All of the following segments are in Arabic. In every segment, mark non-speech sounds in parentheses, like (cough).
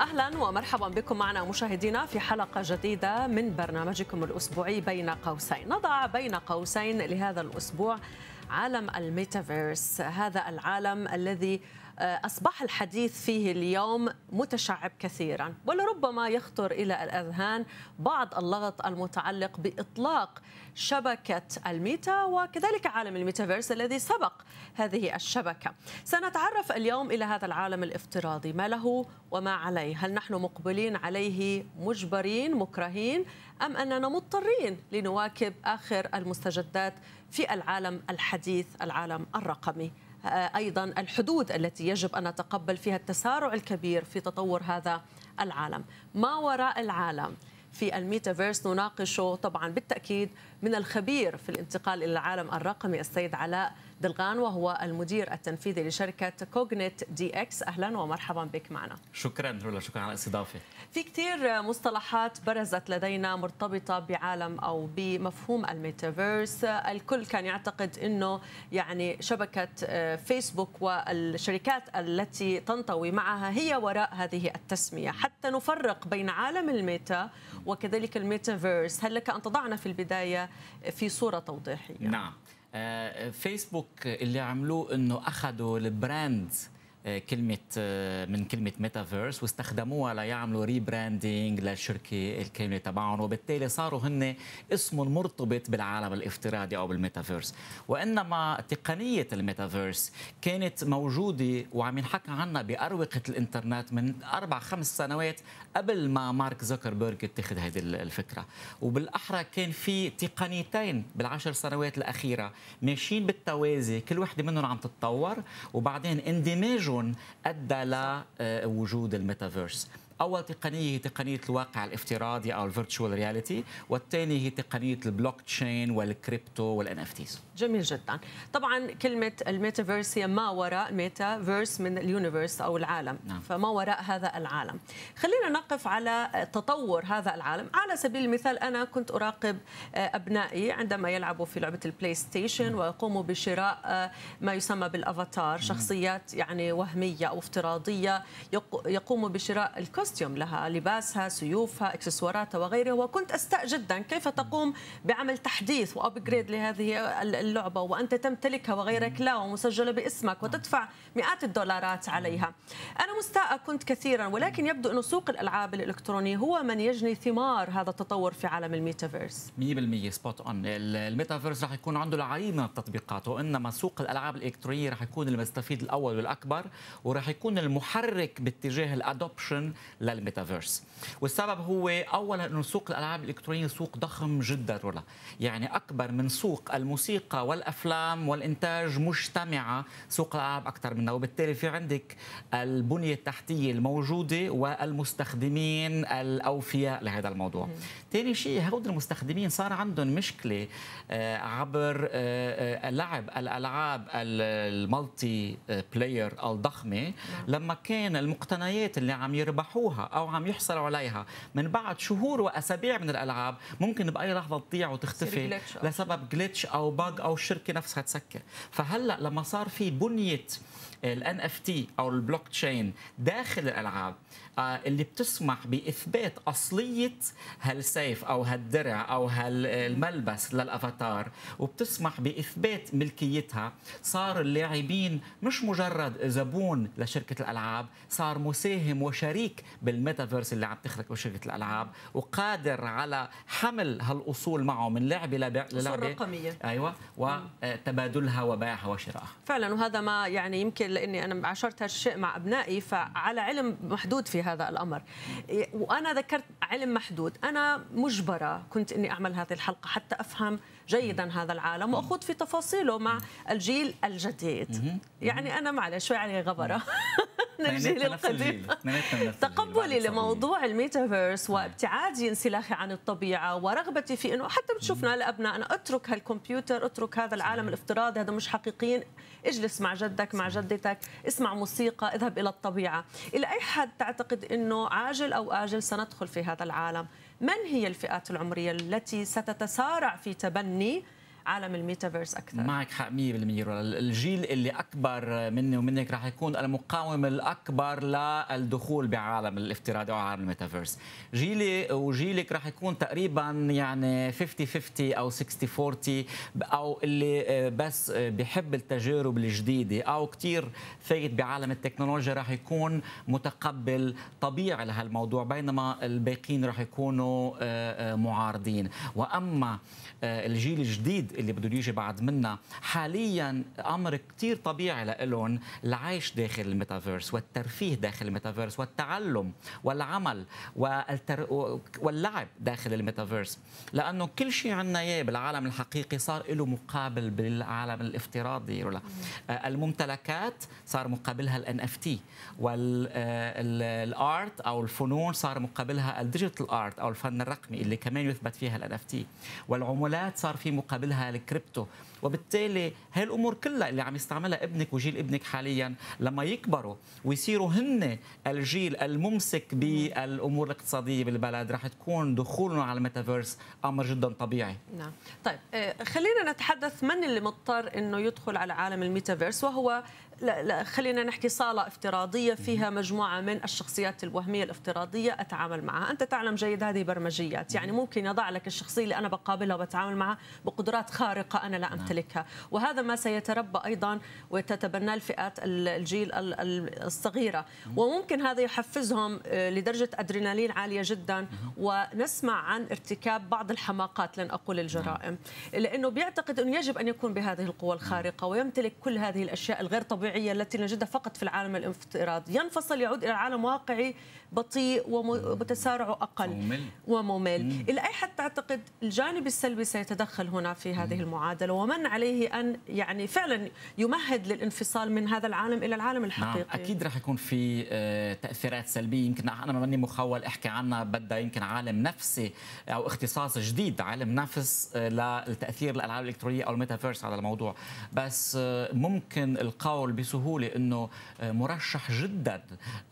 اهلا ومرحبا بكم معنا مشاهدينا في حلقه جديده من برنامجكم الاسبوعي بين قوسين، نضع بين قوسين لهذا الاسبوع عالم الميتافيرس، هذا العالم الذي آه، أصبح الحديث فيه اليوم متشعب كثيرا ولربما يخطر إلى الأذهان بعض اللغط المتعلق بإطلاق شبكة الميتا وكذلك عالم الميتافيرس الذي سبق هذه الشبكة سنتعرف اليوم إلى هذا العالم الافتراضي ما له وما عليه هل نحن مقبلين عليه مجبرين مكرهين أم أننا مضطرين لنواكب آخر المستجدات في العالم الحديث العالم الرقمي آه، أيضا الحدود التي يجب أن نتقبل فيها التسارع الكبير في تطور هذا العالم ما وراء العالم في الميتافيرس نناقشه طبعا بالتأكيد من الخبير في الانتقال إلى العالم الرقمي السيد علاء دلغان وهو المدير التنفيذي لشركة كوجنيت دي اكس أهلا ومرحبا بك معنا شكرا رولا شكرا على الاستضافة في كثير مصطلحات برزت لدينا مرتبطة بعالم أو بمفهوم الميتافيرس الكل كان يعتقد أنه يعني شبكة آه، فيسبوك والشركات التي تنطوي معها هي وراء هذه التسمية حتى نفرق بين عالم الميتا وكذلك الميتافيرس هل لك أن تضعنا في البداية في صورة توضيحية نعم فيسبوك آه، اللي عملوه انه اخذوا البراندز كلمه آه، من كلمه ميتافيرس واستخدموها ليعملوا ريبراندينج للشركه الكامله تبعهم وبالتالي صاروا هن اسمهم مرتبط بالعالم الافتراضي او بالميتافيرس وانما تقنيه الميتافيرس كانت موجوده وعم ينحكى عنها باروقه الانترنت من اربع خمس سنوات قبل ما مارك زوكربيرج اتخذ هذه الفكره وبالاحرى كان في تقنيتين بالعشر سنوات الاخيره ماشيين بالتوازي كل وحده منهم عم تتطور وبعدين اندماجهم ادى لوجود آه، الميتافيرس اول تقنيه هي تقنيه الواقع الافتراضي او الفيرتشوال رياليتي والثانيه هي تقنيه البلوك تشين والكريبتو والان اف تيز جميل جدا طبعا كلمه الميتافيرس هي ما وراء ميتافيرس من اليونيفيرس او العالم نعم. فما وراء هذا العالم خلينا نقف على تطور هذا العالم على سبيل المثال انا كنت اراقب ابنائي عندما يلعبوا في لعبه البلاي ستيشن ويقوموا بشراء ما يسمى بالافاتار شخصيات يعني وهميه او افتراضيه يقوموا بشراء الكوست كوستيوم لها لباسها سيوفها اكسسواراتها وغيرها وكنت استاء جدا كيف تقوم بعمل تحديث وابجريد لهذه اللعبه وانت تمتلكها وغيرك لا ومسجله باسمك وتدفع مئات الدولارات عليها انا مستاءه كنت كثيرا ولكن يبدو انه سوق الالعاب الالكترونيه هو من يجني ثمار هذا التطور في عالم الميتافيرس 100% سبوت اون الميتافيرس راح يكون عنده العديد من التطبيقات وانما سوق الالعاب الالكترونيه راح يكون المستفيد الاول والاكبر وراح يكون المحرك باتجاه الادوبشن للميتافيرس والسبب هو اولا انه سوق الالعاب الالكترونيه سوق ضخم جدا رولا يعني اكبر من سوق الموسيقى والافلام والانتاج مجتمعه سوق الالعاب اكثر منها وبالتالي في عندك البنيه التحتيه الموجوده والمستخدمين الاوفياء لهذا الموضوع ثاني شيء هؤلاء المستخدمين صار عندهم مشكله آه، عبر آه، آه، لعب الالعاب المالتي بلاير الضخمه نعم. لما كان المقتنيات اللي عم يربحوها يلعبوها او عم يحصلوا عليها من بعد شهور واسابيع من الالعاب ممكن باي لحظه تضيع وتختفي آه. لسبب جلتش او باج او الشركه نفسها تسكر فهلا لما صار في بنيه الان اف تي او البلوك تشين داخل الالعاب آه، اللي بتسمح باثبات اصليه هالسيف او هالدرع او هالملبس للافاتار وبتسمح باثبات ملكيتها صار اللاعبين مش مجرد زبون لشركه الالعاب صار مساهم وشريك بالميتافيرس اللي عم تخلق شركه الالعاب وقادر على حمل هالاصول معه من لعبه للعبه اصول رقميه ايوه وتبادلها وبيعها وشرائها فعلا وهذا ما يعني يمكن لاني انا عاشرت هالشيء مع ابنائي فعلى علم محدود في هذا الامر وانا ذكرت علم محدود انا مجبره كنت اني اعمل هذه الحلقه حتى افهم جيدا هذا العالم واخوض في تفاصيله مع الجيل الجديد يعني انا معلش شوي علي غبره الجيل القديم تقبلي لموضوع الميتافيرس نعم. وابتعادي انسلاخي عن الطبيعه ورغبتي في انه حتى بتشوفنا الابناء انا اترك هالكمبيوتر اترك هذا العالم الافتراضي هذا مش حقيقيين اجلس مع جدك مع جدتك اسمع موسيقى اذهب الى الطبيعه الى اي حد تعتقد انه عاجل او اجل سندخل في هذا العالم من هي الفئات العمريه التي ستتسارع في تبني عالم الميتافيرس اكثر معك حق 100% الجيل اللي اكبر مني ومنك رح يكون المقاوم الاكبر للدخول بعالم الافتراضي وعالم الميتافيرس جيلي وجيلك رح يكون تقريبا يعني 50 50 او 60 40 او اللي آه، بس بحب التجارب الجديده او كثير فايت بعالم التكنولوجيا رح يكون متقبل طبيعي لهالموضوع بينما الباقيين رح يكونوا آه، آه، معارضين واما الجيل الجديد اللي بده يجي بعد منا حاليا امر كثير طبيعي لهم العيش داخل الميتافيرس والترفيه داخل الميتافيرس والتعلم والعمل والتر... واللعب داخل الميتافيرس لانه كل شيء عندنا اياه بالعالم الحقيقي صار له مقابل بالعالم الافتراضي ولا آه، الممتلكات صار مقابلها الان اف آه، تي والارت او الفنون صار مقابلها الديجيتال ارت او الفن الرقمي اللي كمان يثبت فيها الان اف تي والعملات صار في مقابلها الكريبتو وبالتالي هاي الامور كلها اللي عم يستعملها ابنك وجيل ابنك حاليا لما يكبروا ويصيروا هن الجيل الممسك بالامور الاقتصاديه بالبلد رح تكون دخولهم على الميتافيرس امر جدا طبيعي نعم طيب آه، خلينا نتحدث من اللي مضطر انه يدخل على عالم الميتافيرس وهو لا لا خلينا نحكي صاله افتراضيه فيها مجموعه من الشخصيات الوهميه الافتراضيه اتعامل معها، انت تعلم جيد هذه برمجيات، يعني ممكن يضع لك الشخصيه اللي انا بقابلها وبتعامل معها بقدرات خارقه انا لا نعم. امتلكها، وهذا ما سيتربى ايضا وتتبناه الفئات الجيل الصغيره، وممكن هذا يحفزهم آه، لدرجه ادرينالين عاليه جدا ونسمع عن ارتكاب بعض الحماقات لن اقول الجرائم، نعم. لانه بيعتقد انه يجب ان يكون بهذه القوى الخارقه ويمتلك كل هذه الاشياء الغير طبيعيه الطبيعية التي نجدها فقط في العالم الافتراضي ينفصل يعود إلى عالم واقعي بطيء ومتسارعه أقل وممل, وممل. مم. حد تعتقد الجانب السلبي سيتدخل هنا في هذه مم. المعادلة ومن عليه أن يعني فعلا يمهد للانفصال من هذا العالم إلى العالم نعم، الحقيقي نعم. أكيد رح يكون في آه، تأثيرات سلبية يمكن أنا ماني مخول أحكي عنها بدها يمكن عالم نفسي أو اختصاص جديد عالم نفس آه، للتأثير الألعاب الإلكترونية أو الميتافيرس على الموضوع بس آه، ممكن القول بسهولة أنه مرشح جدا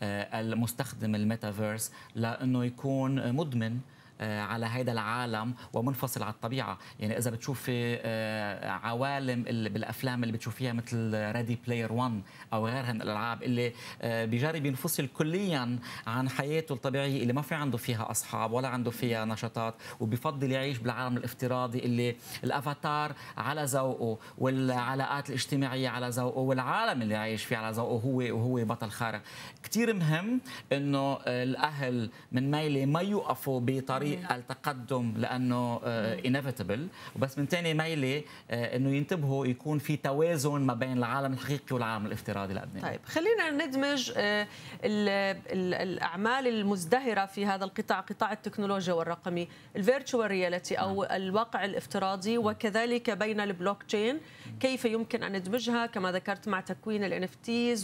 المستخدم الميتافيرس لانه يكون مدمن آه، على هذا العالم ومنفصل عن الطبيعه يعني اذا بتشوفي آه، عوالم بالافلام اللي بتشوفيها مثل ريدي بلاير 1 او غيرها من الالعاب اللي آه، بجرب ينفصل كليا عن حياته الطبيعيه اللي ما في عنده فيها اصحاب ولا عنده فيها نشاطات وبفضل يعيش بالعالم الافتراضي اللي الافاتار على ذوقه والعلاقات الاجتماعيه على ذوقه والعالم اللي عايش فيه على ذوقه هو وهو بطل خارق كثير مهم انه الاهل من ميلي ما يوقفوا بطريقة طريق التقدم لانه انيفيتبل آه، وبس من ثاني ميله آه، انه ينتبهوا يكون في توازن ما بين العالم الحقيقي والعالم الافتراضي لابنائنا طيب خلينا ندمج آه، الاعمال المزدهره في هذا القطاع قطاع التكنولوجيا والرقمي الفيرتشوال رياليتي او نعم. الواقع الافتراضي نعم. وكذلك بين البلوك تشين نعم. كيف يمكن ان ندمجها كما ذكرت مع تكوين الان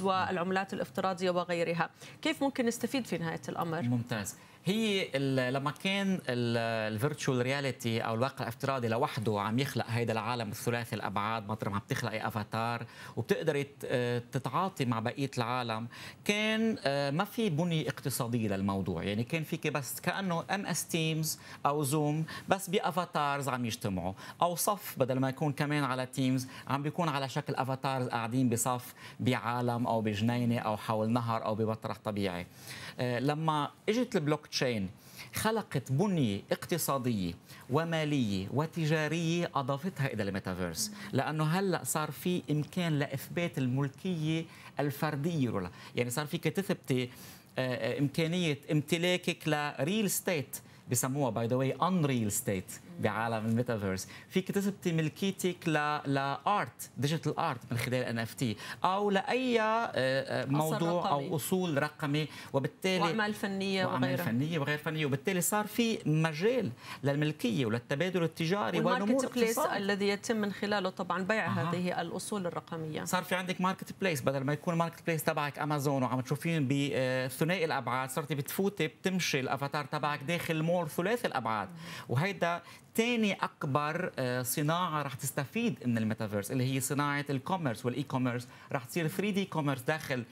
والعملات الافتراضيه وغيرها كيف ممكن نستفيد في نهايه الامر ممتاز هي لما كان الفيرتشوال رياليتي او الواقع الافتراضي لوحده عم يخلق هيدا العالم الثلاثي الابعاد مطر ما بتخلقي افاتار وبتقدري تتعاطي مع بقيه العالم كان آه، ما في بنيه اقتصاديه للموضوع يعني كان فيك بس كانه ام اس تيمز او زوم بس بافاتارز عم يجتمعوا او صف بدل ما يكون كمان على تيمز عم بيكون على شكل افاتارز قاعدين بصف بعالم او بجنينه او حول نهر او بمطرح طبيعي آه، لما اجت البلوك تشين خلقت بنية اقتصادية ومالية وتجارية أضافتها إلى الميتافيرس لأنه هلأ صار في إمكان لإثبات الملكية الفردية رولا. يعني صار فيك تثبتي آه، آه، إمكانية امتلاكك لريل ستيت بسموها باي ذا واي ان ريل ستيت بعالم الميتافيرس فيك تثبتي ملكيتك لارت ديجيتال ارت من خلال ان اف تي او لاي آه، آه، موضوع او اصول رقمي وبالتالي واعمال فنيه وغيرها اعمال فنيه وغير فنيه وبالتالي صار في مجال للملكيه وللتبادل التجاري والماركت بليس الذي يتم من خلاله طبعا بيع أه. هذه الاصول الرقميه صار في عندك ماركت بليس بدل ما يكون ماركت بليس تبعك امازون وعم تشوفين بثنائي آه، الابعاد صرتي بتفوتي بتمشي الافاتار تبعك داخل مول ثلاثي الابعاد وهيدا ثاني اكبر آه، صناعه رح تستفيد من الميتافيرس اللي هي صناعه الكوميرس والاي كوميرس رح تصير 3 دي كوميرس داخل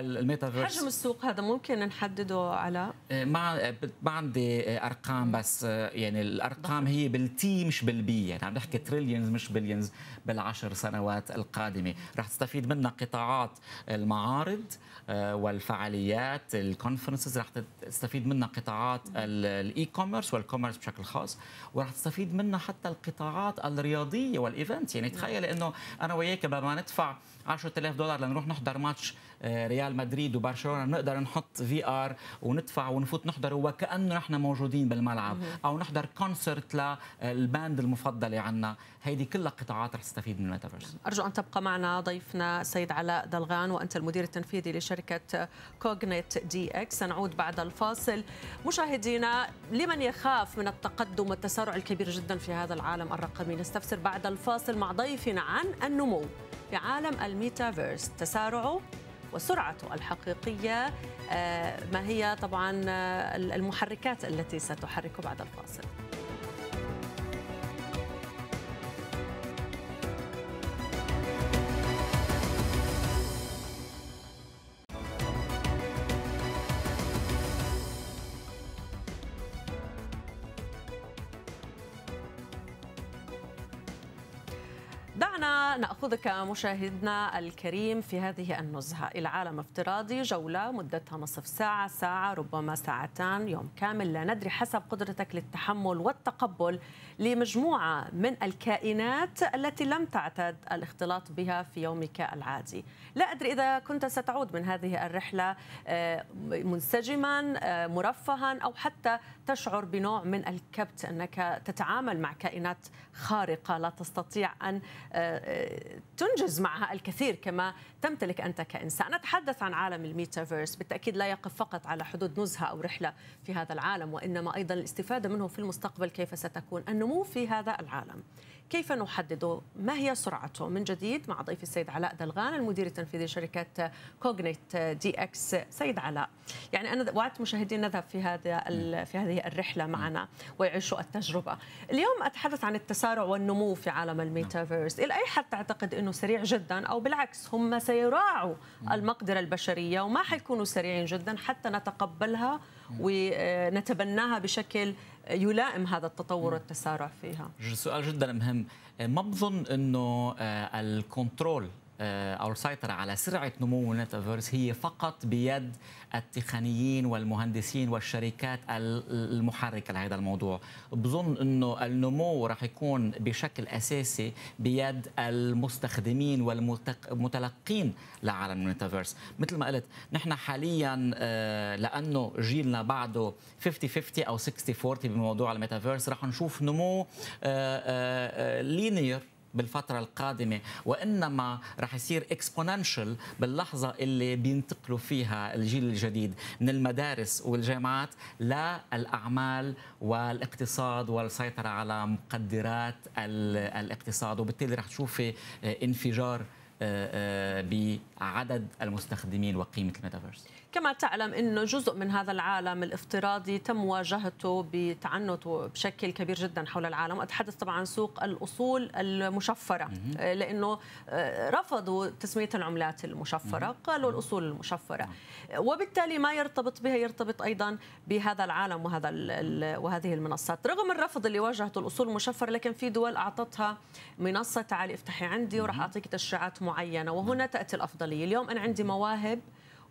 الميتافيرس حجم السوق هذا ممكن نحدده على ما ما عندي ارقام بس آه، يعني الارقام هي بالتي مش بالبي يعني عم نحكي تريليونز مش بليونز بالعشر سنوات القادمه رح تستفيد منها قطاعات المعارض آه، والفعاليات الكونفرنسز رح تستفيد منها قطاعات الاي كوميرس والكوميرس بشكل خاص ورح تستفيد منها حتى القطاعات الرياضيه والايفنت يعني نعم. تخيل انه انا وياك بدل ما ندفع 10000 دولار لنروح نحضر ماتش آه، ريال مدريد وبرشلونه نقدر نحط في ار وندفع ونفوت نحضر وكانه نحن موجودين بالملعب او نحضر كونسرت للباند آه، المفضله عنا هيدي كلها قطاعات رح تستفيد من الميتافيرس ارجو ان تبقى معنا ضيفنا السيد علاء دلغان وانت المدير التنفيذي لشركه كوجنيت دي اكس سنعود بعد الفاصل مشاهدينا لمن يخاف من التقدم والتسارع الكبير جدا في هذا العالم الرقمي نستفسر بعد الفاصل مع ضيفنا عن النمو في عالم الميتافيرس تسارعه وسرعته الحقيقية آه، ما هي طبعا آه، المحركات التي ستحركه بعد الفاصل ناخذك مشاهدنا الكريم في هذه النزهة إلى عالم افتراضي جولة مدتها نصف ساعة ساعة ربما ساعتان يوم كامل لا ندري حسب قدرتك للتحمل والتقبل لمجموعة من الكائنات التي لم تعتد الاختلاط بها في يومك العادي لا أدري إذا كنت ستعود من هذه الرحلة آه، منسجما آه، مرفها أو حتى تشعر بنوع من الكبت أنك تتعامل مع كائنات خارقة لا تستطيع أن آه، تنجز معها الكثير كما تمتلك أنت كإنسان نتحدث عن عالم الميتافيرس بالتأكيد لا يقف فقط على حدود نزهة أو رحلة في هذا العالم وإنما أيضا الاستفادة منه في المستقبل كيف ستكون النمو في هذا العالم كيف نحدده ما هي سرعته من جديد مع ضيف السيد علاء دلغان المدير التنفيذي لشركة كوجنيت دي اكس سيد علاء يعني أنا وعدت مشاهدين نذهب في هذا في هذه الرحلة معنا ويعيشوا التجربة اليوم أتحدث عن التسارع والنمو في عالم الميتافيرس نعم. إلى أي حد تعتقد أنه سريع جدا أو بالعكس هم سيراعوا المقدرة البشرية وما حيكونوا سريعين جدا حتى نتقبلها ونتبناها آه، بشكل يلائم هذا التطور والتسارع فيها سؤال جدا مهم ما بظن آه، انه آه، الكنترول آه، او السيطره على سرعه نمو الميتافيرس هي فقط بيد التقنيين والمهندسين والشركات المحركه لهذا الموضوع بظن انه النمو راح يكون بشكل اساسي بيد المستخدمين والمتلقين لعالم الميتافيرس مثل ما قلت نحن حاليا آه، لانه جيلنا بعده 50 50 او 60 40 بموضوع الميتافيرس راح نشوف نمو لينير آه، بالفترة القادمة وإنما رح يصير اكسبوننشل باللحظة اللي بينتقلوا فيها الجيل الجديد من المدارس والجامعات للأعمال والاقتصاد والسيطرة على مقدرات الاقتصاد وبالتالي رح تشوفي آه، انفجار آه، آه، ب عدد المستخدمين وقيمه الميتافيرس كما تعلم انه جزء من هذا العالم الافتراضي تم مواجهته بتعنت بشكل كبير جدا حول العالم اتحدث طبعا عن سوق الاصول المشفره آه، لانه آه، رفضوا تسميه العملات المشفره قالوا الاصول المشفره نعم. آه، وبالتالي ما يرتبط بها يرتبط ايضا بهذا العالم وهذا وهذه المنصات رغم الرفض اللي واجهته الاصول المشفره لكن في دول اعطتها منصه تعالي افتحي عندي وراح اعطيك تشريعات معينه وهنا نعم. تاتي الافضليه الإيطالية اليوم انا عندي مواهب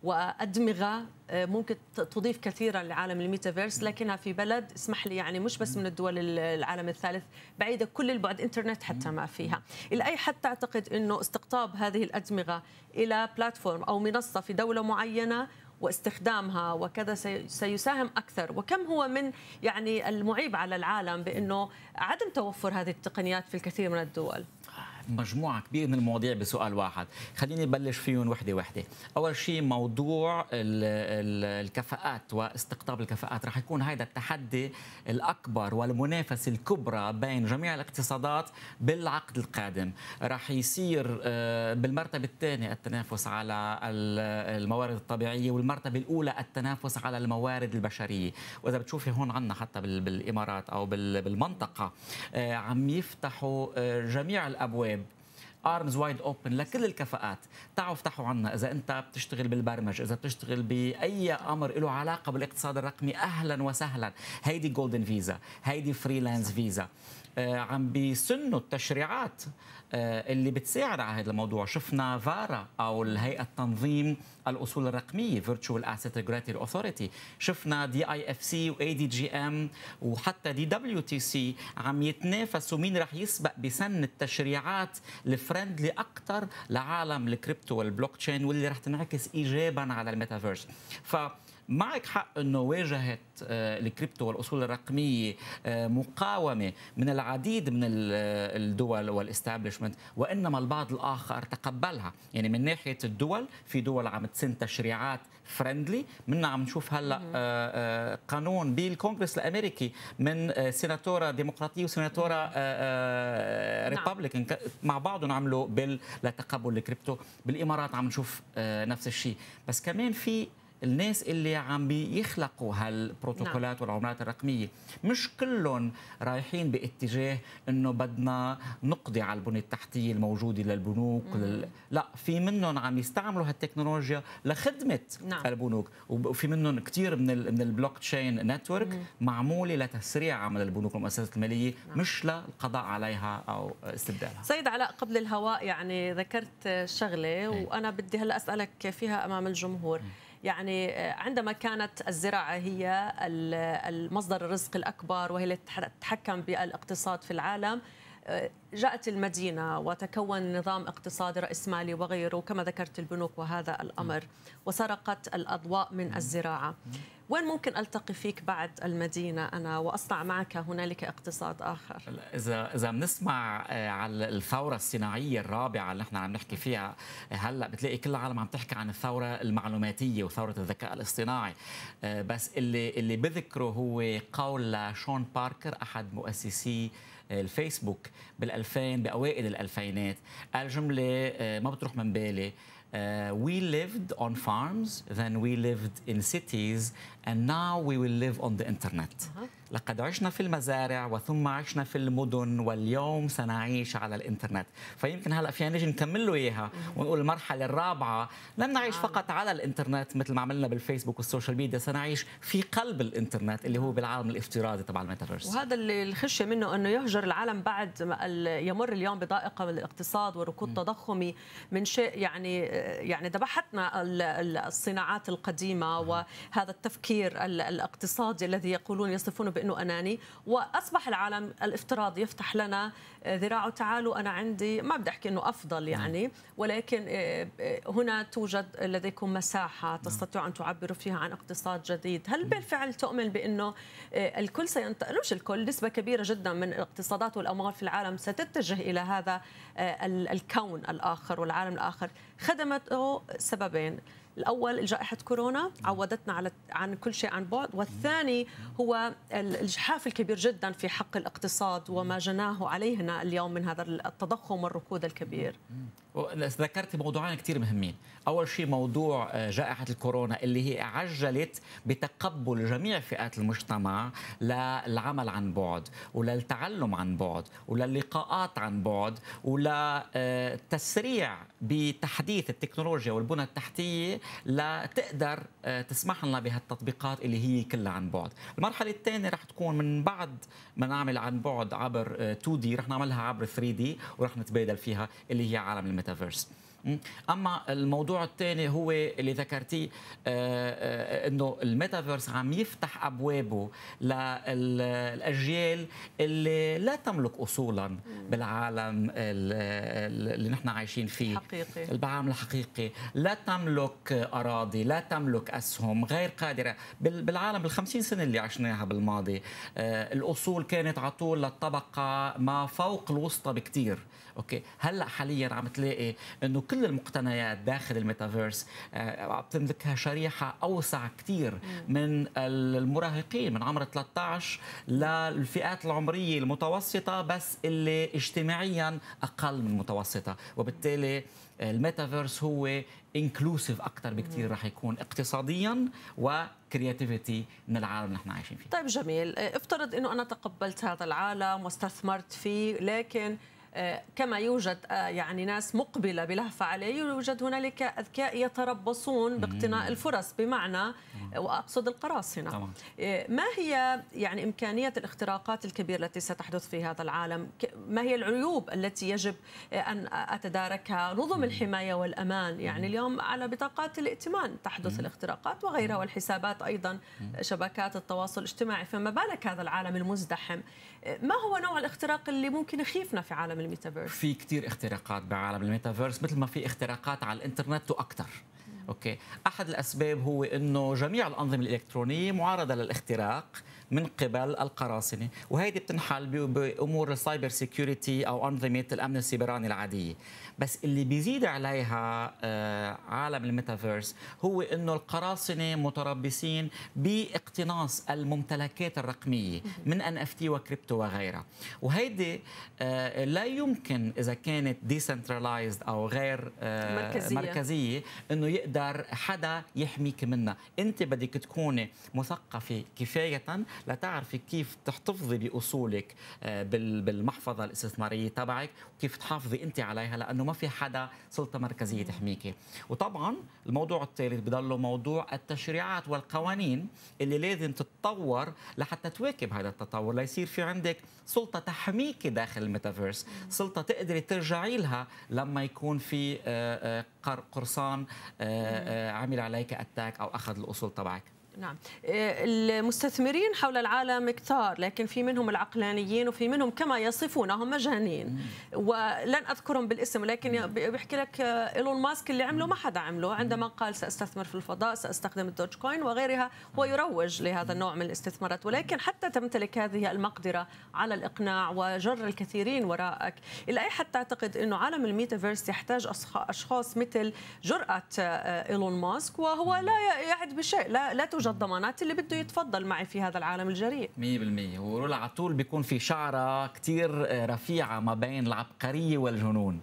وادمغه آه، ممكن تضيف كثيرا لعالم الميتافيرس لكنها في بلد اسمح لي يعني مش بس من الدول العالم الثالث بعيده كل البعد انترنت حتى ما فيها الاي حد تعتقد انه استقطاب هذه الادمغه الى بلاتفورم او منصه في دوله معينه واستخدامها وكذا سيساهم اكثر وكم هو من يعني المعيب على العالم بانه عدم توفر هذه التقنيات في الكثير من الدول مجموعه كبيره من المواضيع بسؤال واحد خليني بلش فيهم وحده وحده اول شيء موضوع الكفاءات واستقطاب الكفاءات رح يكون هذا التحدي الاكبر والمنافسه الكبرى بين جميع الاقتصادات بالعقد القادم رح يصير آه، بالمرتبه الثانيه التنافس على الموارد الطبيعيه والمرتبه الاولى التنافس على الموارد البشريه واذا بتشوفي هون عندنا حتى بالامارات او بالمنطقه آه، عم يفتحوا آه، جميع الابواب ارمز وايد اوبن لكل الكفاءات تعوا افتحوا عنا اذا انت بتشتغل بالبرمجه اذا بتشتغل باي امر له علاقه بالاقتصاد الرقمي اهلا وسهلا هيدي جولدن فيزا هيدي فريلانس فيزا آه، عم بيسنوا التشريعات آه، اللي بتساعد على هذا الموضوع شفنا فارا او الهيئه التنظيم الاصول الرقميه فيرتشوال اسيت ريجولاتوري اوثوريتي شفنا دي اي اف سي واي دي جي ام وحتى دي دبليو تي سي عم يتنافسوا مين رح يسبق بسن التشريعات الفرندلي اكثر لعالم الكريبتو والبلوك تشين واللي رح تنعكس ايجابا على الميتافيرس ف معك حق انه واجهت آه، الكريبتو والاصول الرقميه آه، مقاومه من العديد من آه، الدول والاستابلشمنت وانما البعض الاخر تقبلها يعني من ناحيه الدول في دول عم تسن تشريعات فريندلي منا عم نشوف هلا قانون بالكونغرس الامريكي من سيناتوره ديمقراطيه وسيناتوره نعم. ريبابليكان مع بعضهم عملوا بل لتقبل الكريبتو بالامارات عم نشوف نفس الشيء بس كمان في الناس اللي عم بيخلقوا هالبروتوكولات نعم. والعملات الرقميه مش كلهم رايحين باتجاه انه بدنا نقضي على البنيه التحتيه الموجوده للبنوك لل... لا في منهم عم يستعملوا هالتكنولوجيا لخدمه نعم. البنوك وفي منهم كثير من ال... من البلوك تشين نتورك معموله لتسريع عمل البنوك والمؤسسات الماليه نعم. مش للقضاء عليها او استبدالها سيد علاء قبل الهواء يعني ذكرت شغله إيه. وانا بدي هلا اسالك فيها امام الجمهور م. يعني آه، عندما كانت الزراعة هي المصدر الرزق الأكبر وهي التي تتحكم بالاقتصاد في العالم آه، جاءت المدينة وتكون نظام اقتصادي رأسمالي وغيره كما ذكرت البنوك وهذا الأمر وسرقت الأضواء من الزراعة وين ممكن ألتقي فيك بعد المدينة أنا وأصنع معك هنالك اقتصاد آخر إذا إذا بنسمع آه، على الثورة الصناعية الرابعة اللي نحن عم نحكي فيها هلا بتلاقي كل العالم عم تحكي عن الثورة المعلوماتية وثورة الذكاء الاصطناعي آه، بس اللي اللي بذكره هو قول لشون باركر أحد مؤسسي الفيسبوك بال2000 باوائل الالفينات قال جمله آه، ما بتروح من بالي Uh, we lived on farms, then we lived in cities, and now we will live on the internet. Uh-huh. لقد عشنا في المزارع وثم عشنا في المدن واليوم سنعيش على الانترنت، فيمكن هلا فينا نجي نكمل له اياها ونقول المرحله الرابعه لم نعيش آه. فقط على الانترنت مثل ما عملنا بالفيسبوك والسوشيال ميديا، سنعيش في قلب الانترنت اللي هو آه. بالعالم الافتراضي تبع الميتافيرس. وهذا اللي الخشيه منه انه يهجر العالم بعد ما يمر اليوم بضائقه من الاقتصاد وركود تضخمي من شيء يعني آه، يعني ذبحتنا الصناعات القديمه وهذا التفكير الاقتصادي الذي يقولون يصفونه بانه اناني واصبح العالم الافتراضي يفتح لنا ذراعه تعالوا انا عندي ما بدي احكي انه افضل يعني ولكن آه، آه، هنا توجد لديكم مساحه تستطيع ان تعبروا فيها عن اقتصاد جديد هل بالفعل تؤمن بانه آه، الكل سينتقل مش الكل نسبه كبيره جدا من الاقتصادات والاموال في العالم ستتجه الى هذا الكون الاخر والعالم الاخر خدمته سببين الاول جائحه كورونا عودتنا على عن كل شيء عن بعد والثاني هو الجحاف الكبير جدا في حق الاقتصاد وما جناه علينا اليوم من هذا التضخم والركود الكبير ذكرت موضوعين كثير مهمين أول شيء موضوع آه، جائحة الكورونا اللي هي عجلت بتقبل جميع فئات المجتمع للعمل عن بعد وللتعلم عن بعد وللقاءات عن بعد ولتسريع آه، بتحديث التكنولوجيا والبنى التحتية لتقدر آه، تسمح لنا بهالتطبيقات اللي هي كلها عن بعد المرحلة الثانية رح تكون من بعد ما نعمل عن بعد عبر 2 آه، دي رح نعملها عبر 3 دي ورح نتبادل فيها اللي هي عالم الميتافيرس اما الموضوع الثاني هو اللي ذكرتيه آه، آه، انه الميتافيرس عم يفتح ابوابه للاجيال اللي لا تملك اصولا بالعالم اللي نحن عايشين فيه حقيقي العالم الحقيقي لا تملك اراضي لا تملك اسهم غير قادره بالعالم ال50 سنه اللي عشناها بالماضي آه، الاصول كانت على طول للطبقه ما فوق الوسطى بكثير اوكي هلا حاليا عم تلاقي انه كل المقتنيات داخل الميتافيرس آه، عم تملكها شريحه اوسع كثير من المراهقين من عمر 13 للفئات العمريه المتوسطه بس اللي اجتماعيا اقل من المتوسطه وبالتالي الميتافيرس هو انكلوسيف اكثر بكثير رح يكون اقتصاديا وكرياتيفيتي من العالم اللي نحن عايشين فيه طيب جميل آه، افترض انه انا تقبلت هذا العالم واستثمرت فيه لكن آه، كما يوجد آه، يعني ناس مقبلة بلهفة عليه يوجد هنالك أذكياء يتربصون باقتناء الفرص بمعنى آه، وأقصد القراصنة ما هي يعني إمكانية الاختراقات الكبيرة التي ستحدث في هذا العالم ما هي العيوب التي يجب أن أتداركها نظم الحماية والأمان يعني اليوم على بطاقات الائتمان تحدث الاختراقات وغيرها والحسابات أيضا شبكات التواصل الاجتماعي فما بالك هذا العالم المزدحم ما هو نوع الاختراق اللي ممكن يخيفنا في عالم الميتافيرس في كثير اختراقات بعالم الميتافيرس مثل ما في اختراقات على الانترنت واكثر اوكي احد الاسباب هو انه جميع الانظمه الالكترونيه معرضه للاختراق من قبل القراصنه وهيدي بتنحل بامور السايبر سيكيورتي او انظمه الامن السيبراني العاديه بس اللي بيزيد عليها آه، عالم الميتافيرس هو انه القراصنه متربصين باقتناص الممتلكات الرقميه من ان اف تي وكريبتو وغيرها وهيدي آه، لا يمكن اذا كانت ديسنترلايزد او غير آه، مركزيه, مركزية انه يقدر حدا يحميك منها انت بدك تكوني مثقفه كفايه لتعرفي كيف تحتفظي باصولك آه، بالمحفظه الاستثماريه تبعك وكيف تحافظي انت عليها لانه ما في حدا سلطه مركزيه تحميكي وطبعا الموضوع الثالث بضله موضوع التشريعات والقوانين اللي لازم تتطور لحتى تواكب هذا التطور ليصير في عندك سلطه تحميكي داخل الميتافيرس سلطه تقدري ترجعي لها لما يكون في آه، آه، قرصان عمل عليك اتاك او اخذ الاصول تبعك نعم إيه، المستثمرين حول العالم كثار لكن في منهم العقلانيين وفي منهم كما يصفونهم مجانين ولن اذكرهم بالاسم لكن بيحكي لك آه، ايلون ماسك اللي عمله ما حدا عمله عندما قال ساستثمر في الفضاء ساستخدم الدوج كوين وغيرها ويروج لهذا النوع من الاستثمارات ولكن حتى تمتلك هذه المقدره على الاقناع وجر الكثيرين وراءك الى اي حد تعتقد انه عالم الميتافيرس يحتاج اشخاص مثل جراه آه، ايلون ماسك وهو لا يعد بشيء لا لا توجد ضمانات اللي بده يتفضل معي في هذا العالم الجريء 100% ورولا على طول بيكون في شعره كثير آه، رفيعه ما بين العبقريه والجنون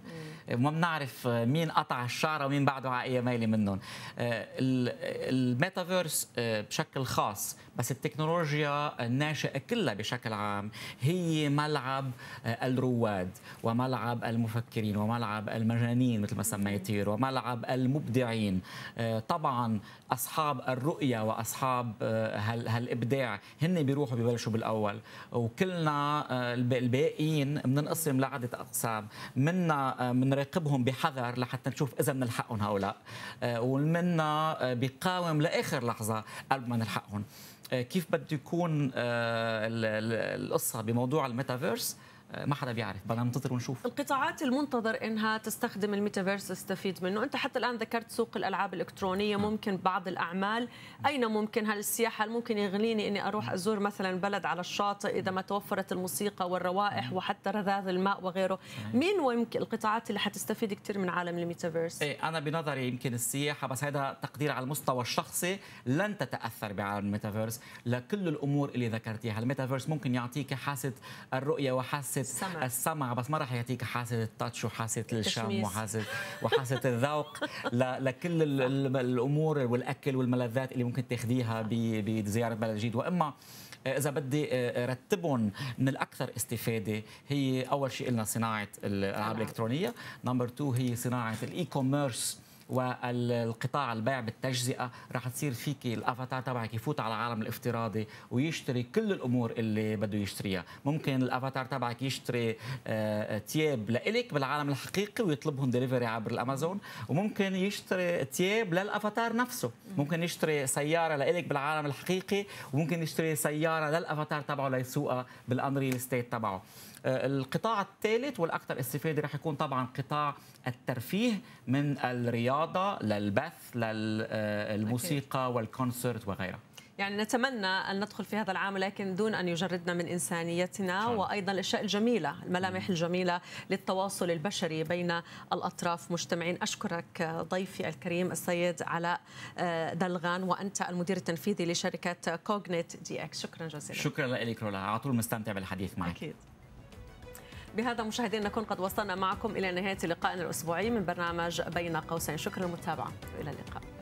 وما آه، بنعرف آه، مين قطع الشعره ومين بعده على اي ميله منهم الميتافيرس بشكل خاص بس التكنولوجيا الناشئه كلها بشكل عام هي ملعب الرواد وملعب المفكرين وملعب المجانين مثل ما سميتير وملعب المبدعين طبعا اصحاب الرؤيه واصحاب آه، هالابداع هن بيروحوا ببلشوا بالاول وكلنا آه، الباقيين بننقسم لعده اقسام منا بنراقبهم آه، بحذر لحتى نشوف اذا بنلحقهم هؤلاء ومنا بقاوم لاخر لحظه قبل ما نلحقهم كيف بده يكون القصه بموضوع الميتافيرس آه، ما حدا بيعرف بدنا ننتظر ونشوف القطاعات المنتظر انها تستخدم الميتافيرس تستفيد منه انت حتى الان ذكرت سوق الالعاب الالكترونيه نعم. ممكن بعض الاعمال نعم. اين ممكن هل السياحه هل ممكن يغنيني اني اروح ازور مثلا بلد على الشاطئ اذا ما توفرت الموسيقى والروائح نعم. وحتى رذاذ الماء وغيره مين ويمكن القطاعات اللي حتستفيد كثير من عالم الميتافيرس ايه انا بنظري يمكن السياحه بس هذا تقدير على المستوى الشخصي لن تتاثر بعالم الميتافيرس لكل الامور اللي ذكرتيها الميتافيرس ممكن يعطيك حاسه الرؤيه وحاسه حاسه السمع بس ما راح يعطيك حاسه التاتش وحاسه الشم (laughs) وحاسه وحاسه الذوق لكل الامور والاكل والملذات اللي ممكن تاخذيها بزياره بلد جديد واما اذا بدي آه، رتبهم من الاكثر استفاده هي اول شيء قلنا صناعه الالعاب الالكترونيه نمبر 2 هي صناعه الاي كوميرس والقطاع البيع بالتجزئه رح تصير فيك الافاتار تبعك يفوت على العالم الافتراضي ويشتري كل الامور اللي بده يشتريها ممكن الافاتار تبعك يشتري آه، تياب لإلك بالعالم الحقيقي ويطلبهم دليفري عبر الامازون وممكن يشتري تياب للافاتار نفسه ممكن يشتري سياره لإلك بالعالم الحقيقي وممكن يشتري سياره للافاتار تبعه ليسوقها بالانريل ستيت تبعه آه، القطاع الثالث والاكثر استفاده رح يكون طبعا قطاع الترفيه من الرياضه للبث للموسيقى آه، والكونسرت وغيرها يعني نتمنى أن ندخل في هذا العام لكن دون أن يجردنا من إنسانيتنا وأيضا الأشياء الجميلة الملامح الجميلة للتواصل البشري بين الأطراف مجتمعين أشكرك ضيفي الكريم السيد علاء آه، دلغان وأنت المدير التنفيذي لشركة كوجنيت دي اكس شكرا جزيلا شكرا لك رولا على طول مستمتع بالحديث معك أكيد. بهذا مشاهدينا نكون قد وصلنا معكم إلى نهاية لقائنا الأسبوعي من برنامج بين قوسين شكرا للمتابعة الى اللقاء